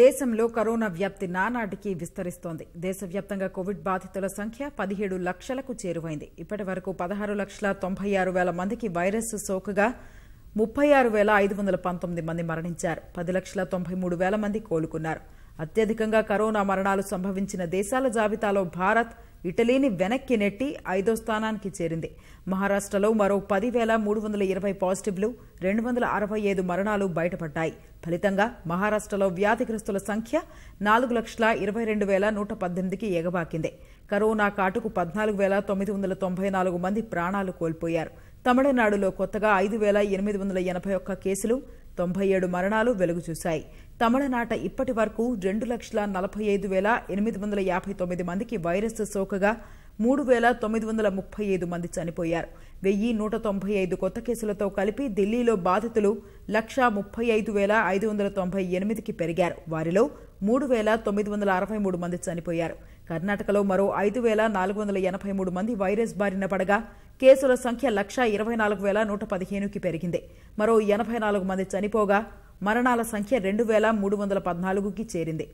దేశంలో కరోనా వ్యాప్తి నానాటికి విస్తరిస్తోంది దేశవ్యాప్తంగా కోవిడ్ బాధితుల సంఖ్య పదిహేడు లక్షలకు చేరువైంది ఇప్పటి వరకు పదహారు లక్షల తొంభై ఆరు వేల మందికి వైరస్ సోకగా ముప్పై ఆరు వేల ఐదు వందల పంతొమ్మిది మంది మరణించారు పది లక్షల తొంభై మూడు వేల మంది కోలుకున్నారు అత్యధికంగా కరోనా మరణాలు సంభవించిన దేశాల జాబితాలో భారత్ ఇటలీని వెనక్కి నెట్టి ఐదో స్థానానికి చేరింది మహారాష్ట్రలో మరో పదివేల మూడు వందల ఇరవై పాజిటివ్లు రెండు వందల అరవై ఐదు మరణాలు బయటపడ్డాయి ఫలితంగా మహారాష్ట్రలో వ్యాధిగ్రస్తుల సంఖ్య నాలుగు లక్షల ఇరవై రెండు వేల నూట పద్దెనిమిదికి ఎగబాకింది కరోనా కాటుకు పద్నాలుగు వేల తొమ్మిది వందల తొంభై నాలుగు మంది ప్రాణాలు కోల్పోయారు తమిళనాడులో కొత్తగా ఐదు వేల ఎనిమిది వందల ఎనభై ఒక్క కేసులు తొంభై ఏడు మరణాలు వెలుగుచూశాయి తమిళనాట ఇప్పటి వరకు రెండు లక్షల నలభై ఐదు వేల ఎనిమిది వందల యాభై తొమ్మిది మందికి వైరస్ సోకగా మూడు వేల తొమ్మిది వందల ముప్పై ఐదు మంది చనిపోయారు వెయ్యి నూట తొంభై ఐదు కొత్త కేసులతో కలిపి ఢిల్లీలో బాధితులు లక్ష ముప్పై ఐదు వేల ఐదు వందల తొంభై ఎనిమిదికి పెరిగారు వారిలో మూడు వేల తొమ్మిది వందల అరవై మూడు మంది చనిపోయారు కర్ణాటకలో మరో ఐదు వేల నాలుగు వందల ఎనభై మూడు మంది వైరస్ బారిన పడగా కేసుల సంఖ్య లక్ష ఇరవై నాలుగు వేల నూట పదిహేనుకి పెరిగింది మరో ఎనభై నాలుగు మంది చనిపోగా మరణాల సంఖ్య రెండు వేల మూడు వందల పద్నాలుగుకి చేరింది